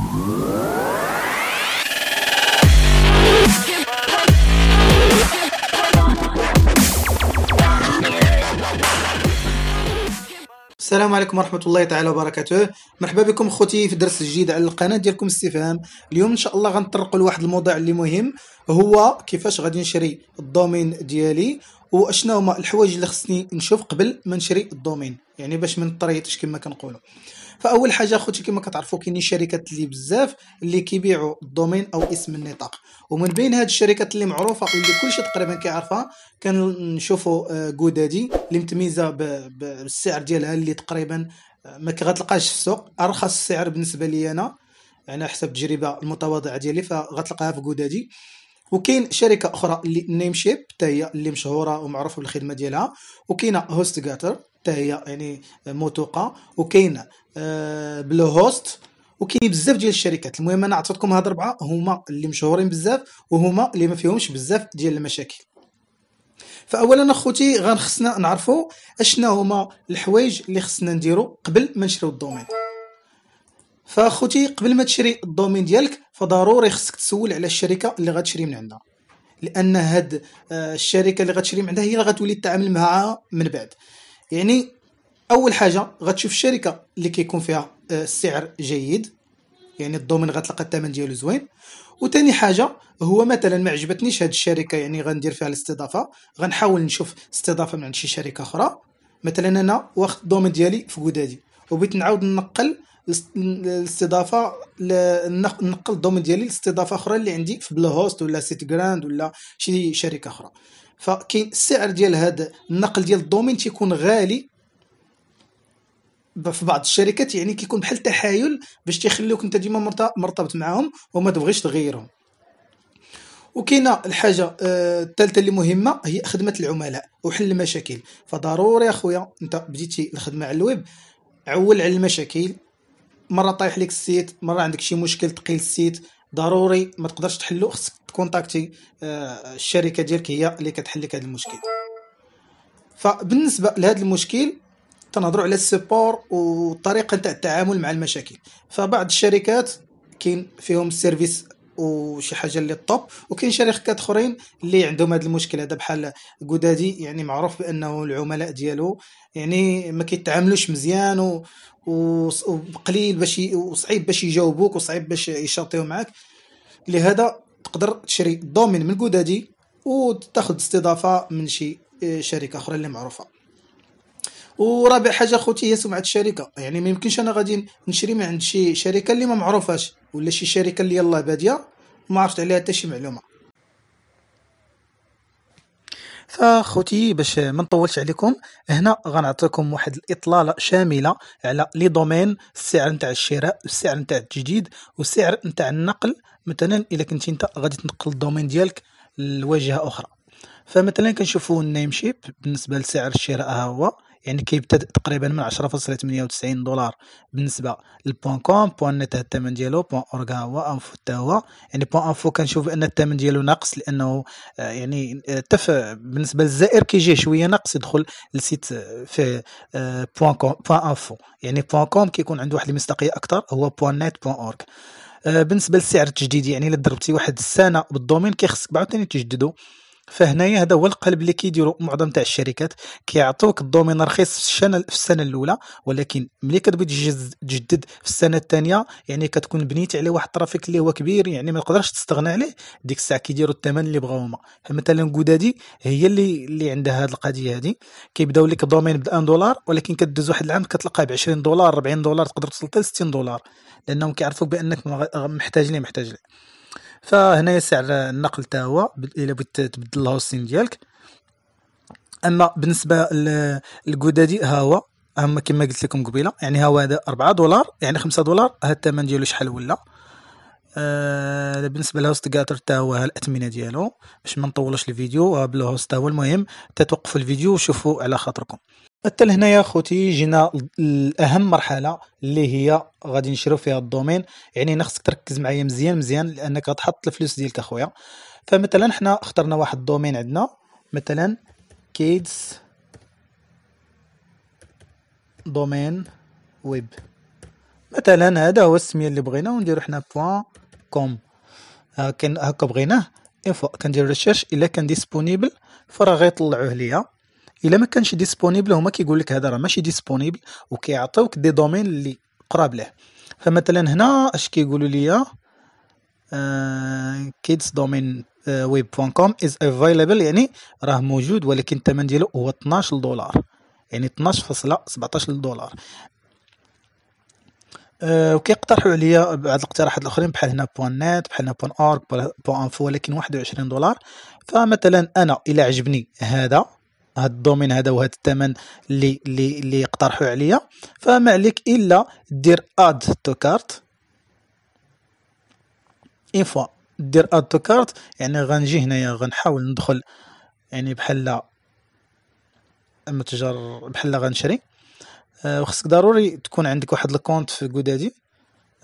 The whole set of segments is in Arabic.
السلام عليكم ورحمة الله تعالى وبركاته مرحبا بكم خوتي في درس جديد على القناة ديالكم استفهام اليوم إن شاء الله غنطرقوا لواحد الموضوع اللي مهم هو كيفاش غادي نشري الدومين ديالي وأشنو هما الحوايج اللي خصني نشوف قبل ما نشري الدومين يعني باش ما نطريتش كما كنقولوا فاول حاجه اخوتي كما كتعرفوا كاينين شركات اللي بزاف اللي كيبيعوا الدومين او اسم النطاق ومن بين هاد الشركات اللي معروفه واللي كلشي تقريبا كيعرفها كنشوفوا آه، جودادي اللي متميزه بالسعر ديالها اللي تقريبا آه، ما كغتلقاش في السوق ارخص سعر بالنسبه لي انا يعني حسب التجربه المتواضعه ديالي فغتلقاها في جودادي وكاين شركه اخرى اللي نيم شيب حتى هي اللي مشهوره ومعروفه بالخدمه ديالها وكاينه هوست جاتر حتى هي يعني موثوقه وكاين آه، بلو هوست وكاين بزاف ديال الشركات المهم انا عطيتكم هاد اربعه هما اللي مشهورين بزاف وهما اللي ما فيهمش بزاف ديال المشاكل فاولا اخوتي غنخصنا نعرفوا اشنا هما الحوايج اللي خصنا نديرو قبل ما نشريو الدومين فاخوتي قبل ما تشري الدومين ديالك فضروري خصك تسول على الشركه اللي غتشري من عندها لان هاد آه، الشركه اللي غتشري من عندها هي اللي غتولي تتعامل معها من بعد يعني اول حاجه غتشوف الشركه اللي كيكون فيها السعر آه، جيد يعني الدومين غتلقى الثمن ديالو زوين وثاني حاجه هو مثلا ما عجبتنيش هاد الشركه يعني غندير فيها الاستضافه غنحاول نشوف استضافه من عند شي شركه اخرى مثلا انا واخد الدومين ديالي في كودادي وبغيت نعاود نقل الاستضافه نقل الدومين ديالي لاستضافه اخرى اللي عندي في بلو هوست ولا سيت جراند ولا شي شركه اخرى فكاين السعر ديال هذا النقل ديال الدومين تيكون غالي في بعض الشركات يعني كيكون بحال تحايل باش تيخليوك انت ديما مرتبط معاهم وما تبغيش تغيرهم وكاينه الحاجه آه، الثالثه اللي مهمه هي خدمه العملاء وحل المشاكل فضروري اخويا انت بديتي الخدمه على الويب عول على المشاكل مره طايح لك السيت مره عندك شي مشكل تقيل السيت ضروري ما تقدرش تحلو خصك تكونتاكتي آه، الشركه ديالك هي اللي كتحل لك هذا المشكل فبالنسبه لهذا المشكل تنهضروا على السبور والطريقه تاع التعامل مع المشاكل فبعض الشركات كاين فيهم السيرفيس وشي حاجه اللي طوب وكاين شركات اخرين اللي عندهم هذا المشكل هذا بحال قدادي يعني معروف بانه العملاء ديالو يعني ما كيتعاملوش مزيان و... وقليل باش ي... وصعيب باش يجاوبوك وصعيب باش يشاطيو معاك لهذا تقدر تشري الدومين من قدادي وتاخذ استضافه من شي آه، شركه اخرى اللي معروفه ورابع حاجه خوتي هي سمعه الشركه يعني ما يمكنش انا غادي نشري من عند شي شركه اللي ما معروفاش ولا شي شركه اللي يلاه باديه ما عرفت عليها حتى شي معلومه فخوتي باش ما نطولش عليكم هنا غنعطيكم واحد الاطلاله شامله على لي دومين السعر نتاع الشراء والسعر نتاع التجديد والسعر نتاع النقل مثلا الا كنتي انت غادي تنقل الدومين ديالك لواجهه اخرى فمثلا كنشوفوا النيم شيب بالنسبه لسعر الشراء ها هو يعني كيبدا تقريبا من 10.98 دولار بالنسبه للبوان كوم بوان نت الثمن ديالو بوان اورغا هو انفو حتى هو يعني بوان انفو كنشوف ان الثمن ديالو ناقص لانه آه، يعني آه، تف بالنسبه للزائر كيجي شويه ناقص يدخل لسيت آه، فيه بوان كوم بوان انفو يعني بوان كوم كيكون عنده واحد المصداقيه اكثر هو بوان نت بوان اورغ بالنسبه للسعر التجديد يعني الا ضربتي واحد السنه بالدومين كيخصك عاوتاني تجددو فهنايا هذا هو القلب اللي كيديروا معظم تاع الشركات كيعطوك الدومين رخيص في السنه في السنه الاولى ولكن ملي كتبغي تجدد في السنه الثانيه يعني كتكون بنيت عليه واحد الترافيك اللي هو كبير يعني ما تقدرش تستغنى عليه ديك الساعه كيديروا الثمن اللي بغاو هما مثلا كودادي هي اللي اللي عندها هذه القضيه هذه كيبداو لك الدومين ب 1 دولار ولكن كدوز واحد العام كتلقاه ب 20 دولار 40 دولار تقدر توصل حتى 60 دولار لانهم كيعرفوك بانك محتاج ليه محتاج ليه فهنا يسع النقل تا هو الا بغيت تبدل الهوستين ديالك اما بالنسبه للكودادي ها هو اما كما قلت لكم قبيله يعني ها هو هذا 4 دولار يعني 5 دولار ها الثمن ديالو شحال ولا آه بالنسبه لهوست كاتر تا هو الاثمنه ديالو باش ما نطولش الفيديو بلو هوست تا هو المهم تتوقفوا الفيديو وشوفوا على خاطركم حتى لهنايا خوتي جينا لاهم مرحله اللي هي غادي نشرو فيها الدومين يعني هنا خصك تركز معايا مزيان مزيان لانك غتحط الفلوس ديالك اخويا فمثلا حنا اخترنا واحد الدومين عندنا مثلا كيدز دومين ويب مثلا هذا هو السميه اللي بغينا ونديرو حنا بوان آه، كوم هكا بغيناه كندير ريسيرش الا كان ديسبونيبل فراه غيطلعوه ليا الا ما كانش ديسبونيبل هما كيقول لك هذا راه ماشي ديسبونيبل وكيعطيوك دي دومين اللي قراب له فمثلا هنا اش كيقولوا لي كيدز دومين ويب بوان كوم از افيلابل يعني راه موجود ولكن الثمن ديالو هو 12 دولار يعني 12.17 دولار آه، وكيقترحوا عليا بعض الاقتراحات الاخرين بحال هنا بوان نت بحال هنا بوان اورك بوان انفو ولكن 21 دولار فمثلا انا الا عجبني هذا هاد الدومين هذا وهذا الثمن اللي اللي اللي اقترحوا عليا فما عليك الا دير اد تو كارت اي فوا دير اد تو كارت يعني غنجي هنايا غنحاول ندخل يعني بحال المتجر بحال غنشري أه وخصك ضروري تكون عندك واحد الكونت في جودادي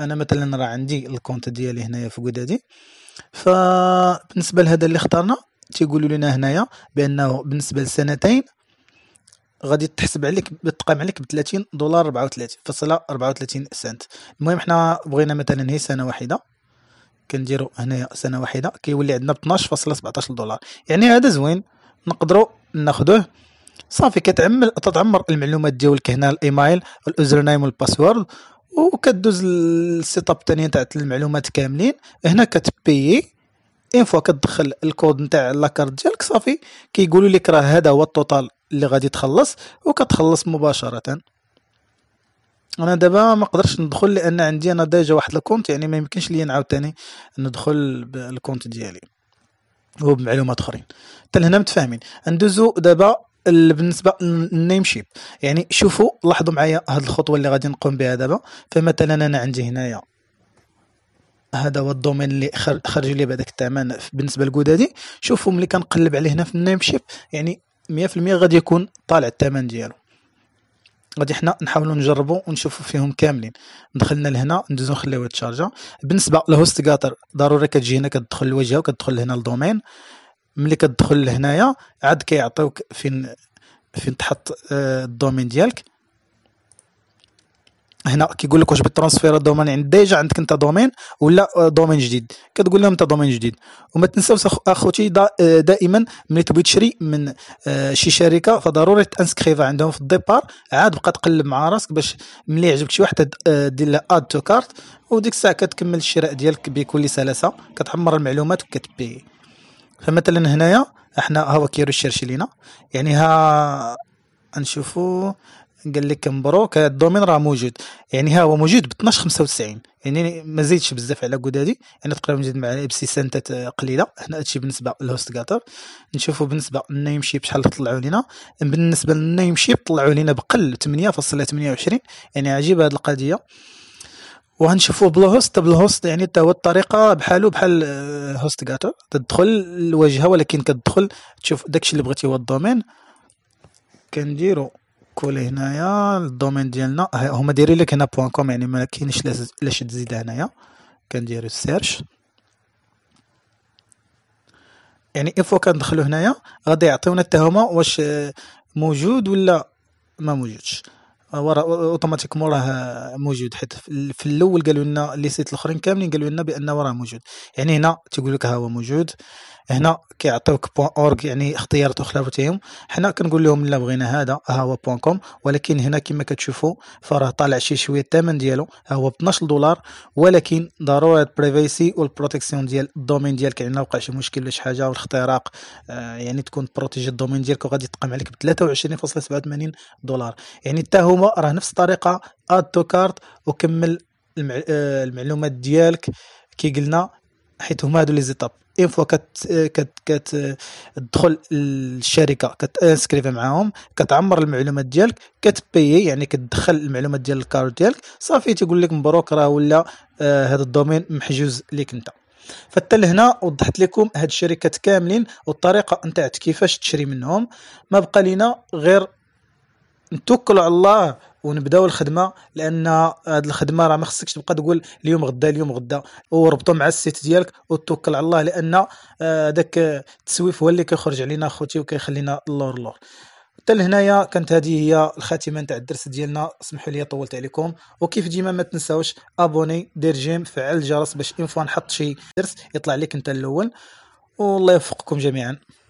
انا مثلا راه عندي الكونت ديالي هنايا في جودادي فبالنسبه لهذا اللي اخترنا تيقولوا لنا هنايا بانه بالنسبه لسنتين غادي تحسب عليك تقام عليك ب 30 دولار 34 فاصله 34 سنت المهم حنا بغينا مثلا هي سنه واحده كنديروا هنايا سنه واحده كيولي عندنا ب 12.17 دولار يعني هذا زوين نقدروا ناخذوه صافي كتعمل تتعمر المعلومات ديالك هنا الايميل الاوزر نيم والباسورد وكدوز السيت اب الثاني تاع المعلومات كاملين هنا كتبيي اين فوا كتدخل الكود نتاع لاكارت ديالك صافي كيقولوا لك راه هذا هو التوتال اللي غادي تخلص وكتخلص مباشره انا دابا ما نقدرش ندخل لان عندي انا ديجا واحد الكونت يعني ما يمكنش ليا نعاود ثاني ندخل بالكونت ديالي وبمعلومات اخرين حتى لهنا متفاهمين ندوزو دابا بالنسبه للنيم شيب يعني شوفوا لاحظوا معايا هاد الخطوه اللي غادي نقوم بها دابا فمثلا انا عندي هنايا هذا هو الدومين اللي خرج لي بعدك الثمن بالنسبه لكودادي شوفوا ملي كنقلب عليه هنا في النيم شيب يعني 100% غادي يكون طالع الثمن ديالو غادي حنا نحاولوا نجربوا ونشوفوا فيهم كاملين دخلنا لهنا ندوزو نخليو يتشارجا بالنسبه لهوست جاتر ضروري كتجي هنا كتدخل الواجهه وكتدخل هنا الدومين ملي كتدخل لهنايا عاد كيعطيوك فين فين تحط آه، الدومين ديالك هنا كيقول لك واش بالترونسفير الدومين عند ديجا عندك انت دومين ولا آه، دومين جديد كتقول لهم انت دومين جديد وما تنساوش اخوتي آه، دائما ملي تبغي تشري من آه، شي شركه فضروري تانسكريفا عندهم في الديبار عاد بقى تقلب مع راسك باش ملي يعجبك شي واحد دير له اد تو كارت وديك الساعه كتكمل الشراء ديالك بكل سلاسه كتحمر المعلومات وكتبي فمثلا هنايا احنا ها هو الشرشي لينا يعني ها نشوفوا قال لك مبروك الدومين راه موجود يعني ها هو موجود ب 12 95 يعني ما زيدش بزاف على قدادي يعني تقريبا موجود مع بسي سنتات قليله هنا هادشي بالنسبه للهوست كاتر نشوفوا بالنسبه للنايم شيب شحال طلعوا لنا بالنسبه للنايم شيب طلعوا لنا بقل 8.28 يعني عجيبه هذه القضيه وهنشوفوا بلو هوست بلو هوست يعني حتى هو الطريقه بحالو بحال آه، هوست كاتر تدخل الواجهه ولكن كتدخل تشوف داكشي اللي بغيتي هو الدومين كنديرو كولي هنايا الدومين ديالنا هما دايرين لك هنا بوان كوم يعني ما كاينش لاش تزيد هنايا كنديرو السيرش يعني افوا كندخلو هنايا غادي يعطيونا حتى هما واش موجود ولا ما موجودش ورا اوتوماتيكمون راه موجود حيت في الاول قالوا لنا لي سيت الاخرين كاملين قالوا لنا بانه راه موجود يعني هنا تيقول لك ها هو موجود هنا كيعطيوك بوان اورغ يعني اختيارات اخرى تاعهم حنا كنقول لهم لا بغينا هذا ها هو بوان كوم ولكن هنا كما كتشوفوا فراه طالع شي شويه الثمن ديالو ها هو ب 12 دولار ولكن ضروره البريفيسي والبروتيكسيون ديال الدومين ديالك يعني وقع شي مشكل ولا شي حاجه والاختراق آه، يعني تكون بروتيجي الدومين ديالك وغادي يتقام عليك ب 23.87 دولار يعني حتى هما راه نفس الطريقه اد تو كارت وكمل آه، المعلومات ديالك كي قلنا حيت هما هادو لي زيتاب اون فوا كت كت كت تدخل الشركه كتانسكريفي معاهم كتعمر المعلومات ديالك كتبي يعني كتدخل المعلومات ديال الكارت ديالك صافي تيقول لك مبروك راه ولا هذا آه، الدومين محجوز ليك انت فتا لهنا وضحت لكم هاد الشركات كاملين والطريقه نتاعت كيفاش تشري منهم ما بقى لينا غير نتوكلوا على الله ونبداو الخدمه لان هاد الخدمه راه ما خصكش تبقى تقول اليوم غدا اليوم غدا وربطو مع السيت ديالك وتوكل على الله لان آه، داك التسويف هو اللي كيخرج علينا خوتي وكيخلينا اللور اللور حتى لهنايا كانت هذه هي الخاتمه نتاع الدرس ديالنا اسمحوا لي طولت عليكم وكيف ديما ما تنساوش ابوني دير جيم فعل الجرس باش انفو فوا نحط شي درس يطلع لك انت الاول والله يوفقكم جميعا